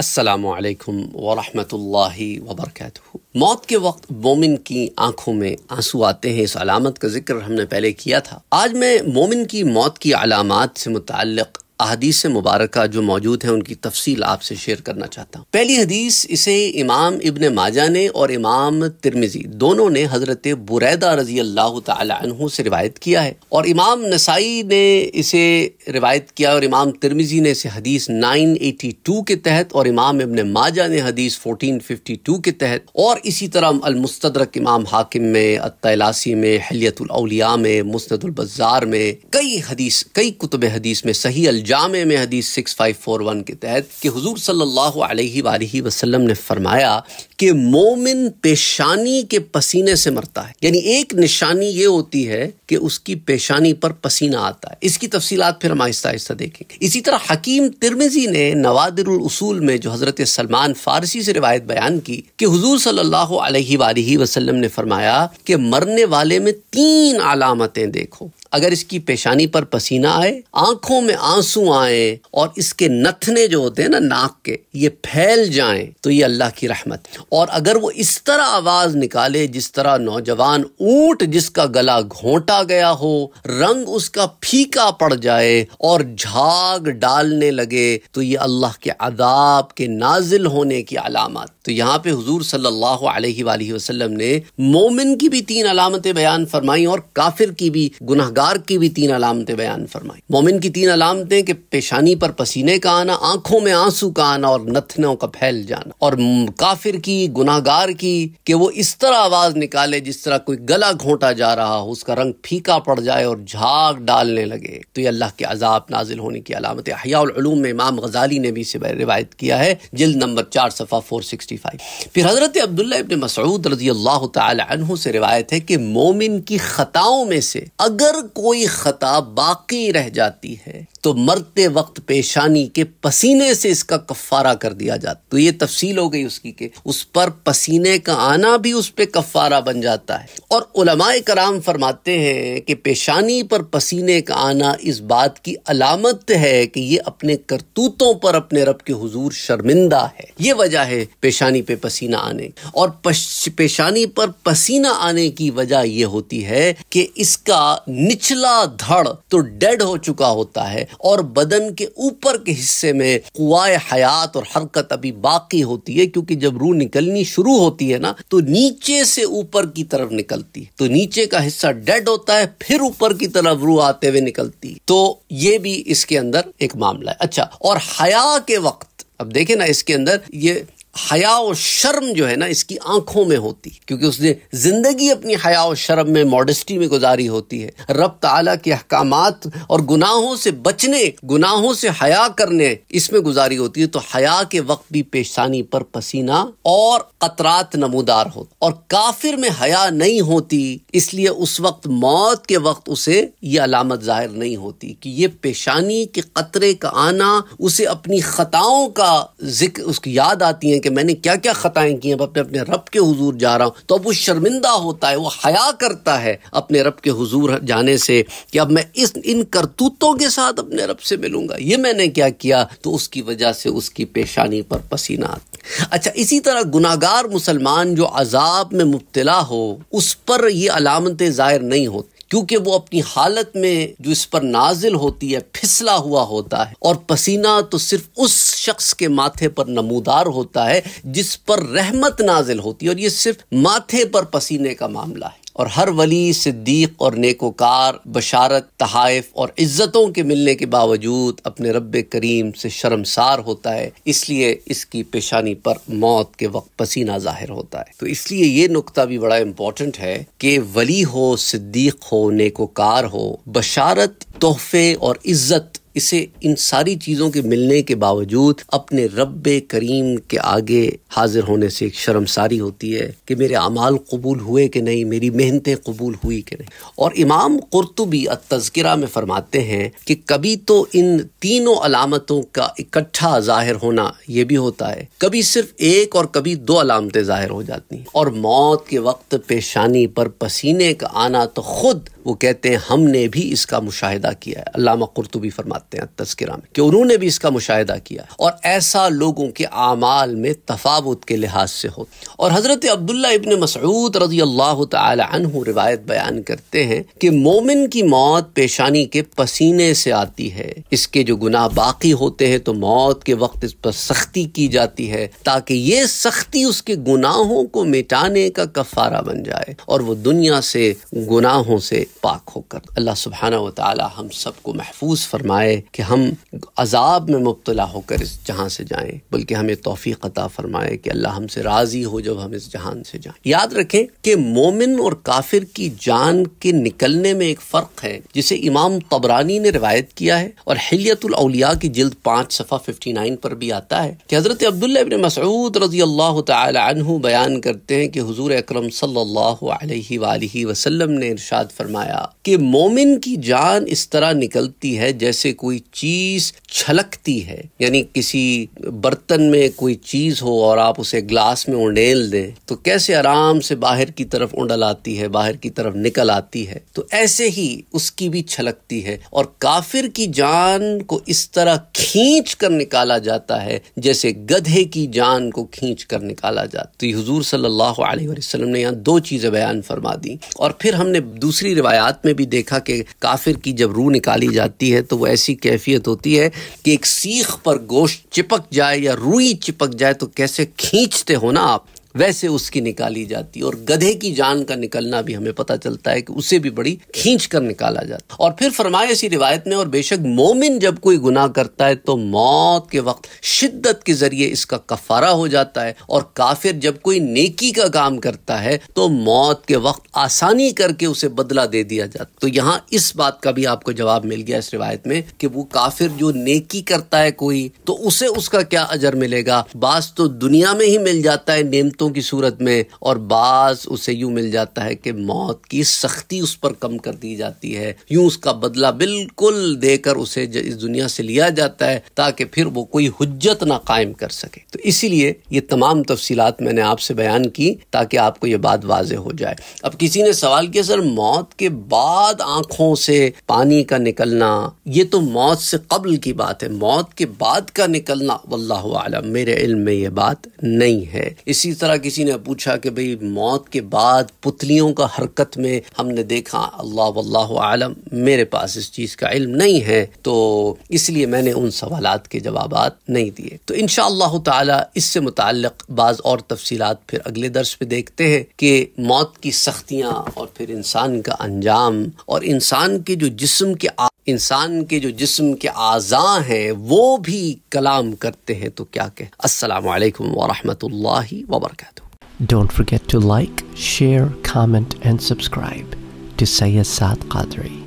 असलकम वरहमतुल्लाह वबरकatuh मौत के वक्त मोमिन की आंखों में आंसू आते हैं इस अलामत का जिक्र हमने पहले किया था आज मैं मोमिन की मौत की अलामत से मुतक अदीस मुबारक जो मौजूद है उनकी तफसी आपसे शेयर करना चाहता हूँ पहली हदीस इसे इमाम इबन माजा ने और इमाम तिरमिजी दोनों ने हज़रत बुरैदा रजी अल्लाह तु से रिवायत किया है और इमाम नसाई ने इसे रिवायत किया और इमाम तिरमिजी ने इसे हदीस नाइन एटी टू के तहत और इमाम इबन माजा ने हदीस फोर्टीन फिफ्टी टू के तहत और इसी तरह अलमुस्तरक इमाम हाकिम में अतलासी में हलियतुलौलिया में मुस्तुलबजार में कई हदीस कई कुतब हदीस में सही अलजा जाम में हदीस सिक्स फाइव फोर वन के तहत कि हुजूर सल्लल्लाहु अलैहि ने फरमाया कि मोमिन पेशानी के पसीने से मरता है यानी एक निशानी ये होती है कि उसकी पेशानी पर पसीना आता है इसकी तफसीलात फिर हम आहिस्ता आहिस्ता देखेंगे इसी तरह हकीम तिरमिजी ने नवादर उसूल में जो हज़रत सलमान फारसी से रिवायत बयान की कि हुजूर सल्लल्लाहु अलैहि ने फरमाया कि मरने वाले में तीन अलामतें देखो अगर इसकी पेशानी पर पसीना आए आंखों में आंसू आए और इसके नथने जो होते हैं ना नाक के ये फैल जाएं तो ये अल्लाह की रहमत और अगर वो इस तरह आवाज निकाले जिस तरह नौजवान ऊंट जिसका गला घोंटा गया हो रंग उसका फीका पड़ जाए और झाग डालने लगे तो ये अल्लाह के अदाब के नाजिल होने की अलामत तो यहाँ पे हुजूर सल्लल्लाहु अलैहि वसल्लम ने मोमिन की भी तीन अलामतें बयान फरमाई और काफिर की भी गुनाहगार इनकार की भी तीन अलामतें बयान फरमाई मोमिन की तीन अलामतें कि पेशानी पर पसीने का आना आंखों में आंसू का आना और नथनों का फैल जाना और काफिर की गुनागार की कि वो इस तरह आवाज निकाले जिस तरह कोई गला घोंटा जा रहा हो उसका रंग फीका पड़ जाए और झाग डालने लगे तो ये अल्लाह के अजाब नाजिल होने की अलामत हयालूम में इमाम गजाली ने भी इसे रिवायत किया है जिल्द नंबर चार सफ़ा फोर सिक्सटी फाइव फिर हजरत अब्दुल्ला इबन मसऊद रजी अल्लाह तहों से रिवायत है कि मोमिन की ख़ताओं में से अगर कोई खता बाकी रह जाती है तो मरते वक्त पेशानी के पसीने से इसका कफ़ारा कर दिया जाता तो ये तफसील हो गई उसकी के उस पर पसीने का आना भी उस पर कफ़ारा बन जाता है और उलमाए कराम फरमाते हैं कि पेशानी पर पसीने का आना इस बात की अलामत है कि ये अपने करतूतों पर अपने रब के हुजूर शर्मिंदा है ये वजह है पेशानी पे पसीना आने और पेशानी पर पसीना आने की वजह यह होती है कि इसका निच निचला धड़ तो डेड हो चुका होता है और बदन के ऊपर के हिस्से में कुआए हयात और हरकत अभी बाकी होती है क्योंकि जब रूह निकलनी शुरू होती है ना तो नीचे से ऊपर की तरफ निकलती है तो नीचे का हिस्सा डेड होता है फिर ऊपर की तरफ रूह आते हुए निकलती तो ये भी इसके अंदर एक मामला है अच्छा और हया के वक्त अब देखे ना इसके अंदर ये हया और शर्म जो है ना इसकी आंखों में होती क्योंकि उसने जिंदगी अपनी हया और शर्म में मॉडस्टी में गुजारी होती है रब ताला के अहकाम और गुनाहों से बचने गुनाहों से हया करने इसमें गुजारी होती है तो हया के वक्त भी पेशानी पर पसीना और कतरात नमोदार हो और काफिर में हया नहीं होती इसलिए उस वक्त मौत के वक्त उसे ये अलामत जाहिर नहीं होती कि ये पेशानी के कतरे का आना उसे अपनी खताओं का जिक्र उसकी याद आती है कि मैंने क्या क्या खताएं की अब अपने अपने रब के हजूर जा रहा हूं तो अब वो शर्मिंदा होता है वो हया करता है अपने रब के हजूर जाने से कि अब मैं इस इन करतूतों के साथ अपने रब से मिलूंगा ये मैंने क्या किया तो उसकी वजह से उसकी पेशानी पर पसीना अच्छा इसी तरह गुनागार मुसलमान जो अजाब में मुबतला हो उस पर ये अलामतें ज़ाहिर नहीं होती क्योंकि वो अपनी हालत में जो इस पर नाजिल होती है फिसला हुआ होता है और पसीना तो सिर्फ उस शख्स के माथे पर नमूदार होता है जिस पर रहमत नाजिल होती है और ये सिर्फ माथे पर पसीने का मामला है और हर वली सिद्दीक और नेकोकार बशारत तहाइफ और इज़्ज़तों के मिलने के बावजूद अपने रब करीम से शर्मसार होता है इसलिए इसकी पेशानी पर मौत के वक्त पसीना जाहिर होता है तो इसलिए ये नुकता भी बड़ा इम्पोर्टेंट है कि वली हो सिद्दीक हो नेकोकार हो बशारत तोहफे और इज़्ज़त इसे इन सारी चीज़ों के मिलने के बावजूद अपने रब करीम के आगे हाजिर होने से एक शर्मसारी होती है कि मेरे अमाल कबूल हुए कि नहीं मेरी मेहनतें कबूल हुई कि नहीं और इमाम कुरतुबी तस्करा में फरमाते हैं कि कभी तो इन तीनों अलामतों का इकट्ठा जाहिर होना यह भी होता है कभी सिर्फ एक और कभी दो अलामतें जाहिर हो जाती हैं और मौत के वक्त पेशानी पर पसीने का आना तो खुद वो कहते हैं हमने भी इसका मुशाहिदा किया है अलामा कुरतुबी फरमाते हैं तस्करा में कि उन्होंने भी इसका मुशाहिदा किया है और ऐसा लोगों के आमाल में तफावत के लिहाज से हो और हज़रत अब्दुल्ला इबन मसूद रजी अल्लाह तहु रिवायत बयान करते हैं कि मोमिन की मौत पेशानी के पसीने से आती है इसके जो गुनाह बाकी होते हैं तो मौत के वक्त इस पर सख्ती की जाती है ताकि ये सख्ती उसके गुनाहों को मिटाने का कफारा बन जाए और वो दुनिया से गुनाहों से पाक होकर अल्लाह सुबहाना वाली हम सबको महफूज फरमाए कि हम अजाब में मुबतला होकर इस जहाँ से जाएं बल्कि हमें तोफ़ी अता फरमाए कि अल्लाह हमसे राज़ी हो जब हम इस जहान से जाए याद रखें कि मोमिन और काफिर की जान के निकलने में एक फ़र्क है जिसे इमाम तबरानी ने रिवायत किया है और हलियतलिया की जल्द पाँच सफ़ा फिफ्टी नाइन पर भी आता है कि हज़रत अब्दुल्लाबिन मसूद रजी अल्लाह तु बयान करते हैं कि हजूर अक्रम सल्ला वसलम ने इरशाद फरमाया फरमाया कि मोमिन की जान इस तरह निकलती है जैसे कोई चीज छलकती है यानी किसी बर्तन में कोई चीज हो और आप उसे ग्लास में उंडेल दें तो कैसे आराम से बाहर की तरफ उंडल आती है बाहर की तरफ निकल आती है तो ऐसे ही उसकी भी छलकती है और काफिर की जान को इस तरह खींच कर निकाला जाता है जैसे गधे की जान को खींच कर निकाला जाता तो हजूर सल्लाह ने यहाँ दो चीजें बयान फरमा दी और फिर हमने दूसरी रिवायत आयात में भी देखा कि काफिर की जब रूह निकाली जाती है तो वो ऐसी कैफियत होती है कि एक सीख पर गोश्त चिपक जाए या रूई चिपक जाए तो कैसे खींचते हो ना आप वैसे उसकी निकाली जाती है और गधे की जान का निकलना भी हमें पता चलता है कि उसे भी बड़ी खींच कर निकाला जाता और फिर फरमाया इसी रिवायत में और बेशक मोमिन जब कोई गुनाह करता है तो मौत के वक्त शिद्दत के जरिए इसका कफारा हो जाता है और काफिर जब कोई नेकी का काम करता है तो मौत के वक्त आसानी करके उसे बदला दे दिया जाता तो यहाँ इस बात का भी आपको जवाब मिल गया इस रिवायत में कि वो काफिर जो नेकी करता है कोई तो उसे उसका क्या अजर मिलेगा बास तो दुनिया में ही मिल जाता है नेम तो आफतों की सूरत में और बाज उसे यूं मिल जाता है कि मौत की सख्ती उस पर कम कर दी जाती है यूं उसका बदला बिल्कुल देकर उसे इस दुनिया से लिया जाता है ताकि फिर वो कोई हजत ना कायम कर सके तो इसीलिए ये तमाम तफसीलात मैंने आपसे बयान की ताकि आपको ये बात वाज हो जाए अब किसी ने सवाल किया सर मौत के बाद आंखों से पानी का निकलना ये तो मौत से कबल की बात है मौत के बाद का निकलना वल्लाह आलम मेरे इल्म में ये बात नहीं है इसी तरह तरह किसी ने पूछा कि भाई मौत के बाद पुतलियों का हरकत में हमने देखा अल्लाह वल्लाह आलम मेरे पास इस चीज़ का इल्म नहीं है तो इसलिए मैंने उन सवाल के जवाब नहीं दिए तो इन ताला इससे मुतल बाज और तफसीत फिर अगले दर्श पे देखते हैं कि मौत की सख्तियाँ और फिर इंसान का अंजाम और इंसान के जो जिसम के आ इंसान के जो जिस्म के आज़ा हैं वो भी कलाम करते हैं तो क्या कहें अस्सलाम वालेकुम वरहमतुल्लाहि वबरकातुहू don't forget to like share comment and subscribe to Syed Saad Qadri